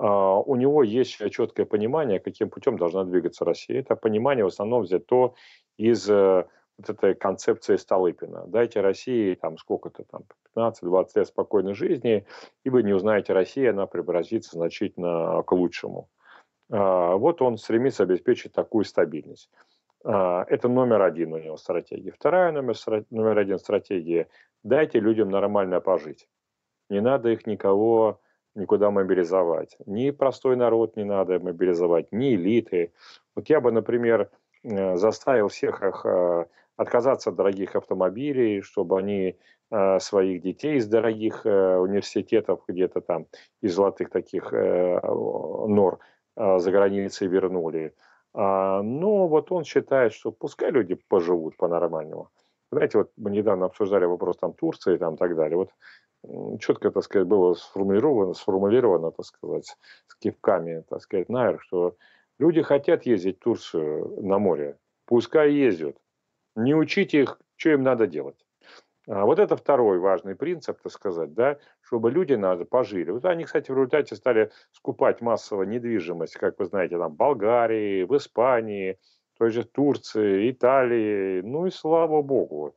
А, у него есть четкое понимание, каким путем должна двигаться Россия. Это понимание в основном взято из э, вот этой концепции Столыпина. Дайте России там сколько-то там 15-20 лет спокойной жизни, и вы не узнаете России, она преобразится значительно к лучшему. А, вот он стремится обеспечить такую стабильность. А, это номер один у него стратегия. Вторая номер, номер один стратегия – дайте людям нормально пожить. Не надо их никого никуда мобилизовать. Ни простой народ не надо мобилизовать, ни элиты. Вот я бы, например, э, заставил всех их э, отказаться от дорогих автомобилей, чтобы они э, своих детей из дорогих университетов где-то там, из золотых таких нор за границей вернули. А, Но ну, вот он считает, что пускай люди поживут по-нормальному. Знаете, вот мы недавно обсуждали вопрос там Турции и там так далее. Вот четко, так сказать, было сформулировано, сформулировано, так сказать, с кивками, так сказать, наверх, что люди хотят ездить в Турцию на море, пускай ездят. Не учите их, что им надо делать. А вот это второй важный принцип, так сказать, да, чтобы люди надо пожили. Вот они, кстати, в результате стали скупать массово недвижимость, как вы знаете, там, в Болгарии, в Испании, той же Турции, Италии. Ну и слава богу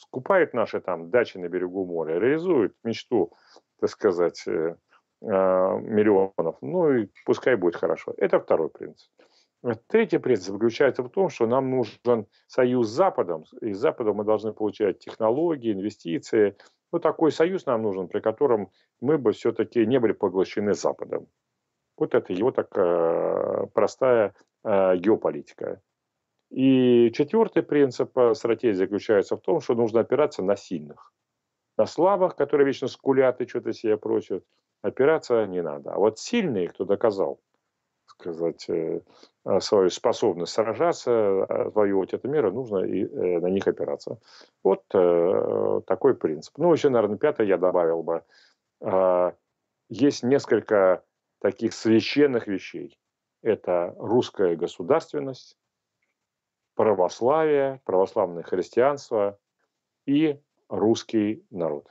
скупает наши там дачи на берегу моря, реализует мечту, так сказать, э, а, миллионов. Ну и пускай будет хорошо. Это второй принцип. Третий принцип заключается в том, что нам нужен союз с Западом. И с Западом мы должны получать технологии, инвестиции. Ну, такой союз нам нужен, при котором мы бы все-таки не были поглощены Западом. Вот это его так простая э, геополитика. И четвертый принцип э, стратегии заключается в том, что нужно опираться на сильных. На слабых, которые вечно скулят и что-то себе просят, опираться не надо. А вот сильные, кто доказал, сказать, э, э, свою способность сражаться, воевать это мира, нужно и на них опираться. Вот такой принцип. Ну, еще, наверное, пятое я добавил бы. А, есть несколько таких священных вещей. Это русская государственность, православие, православное христианство и русский народ.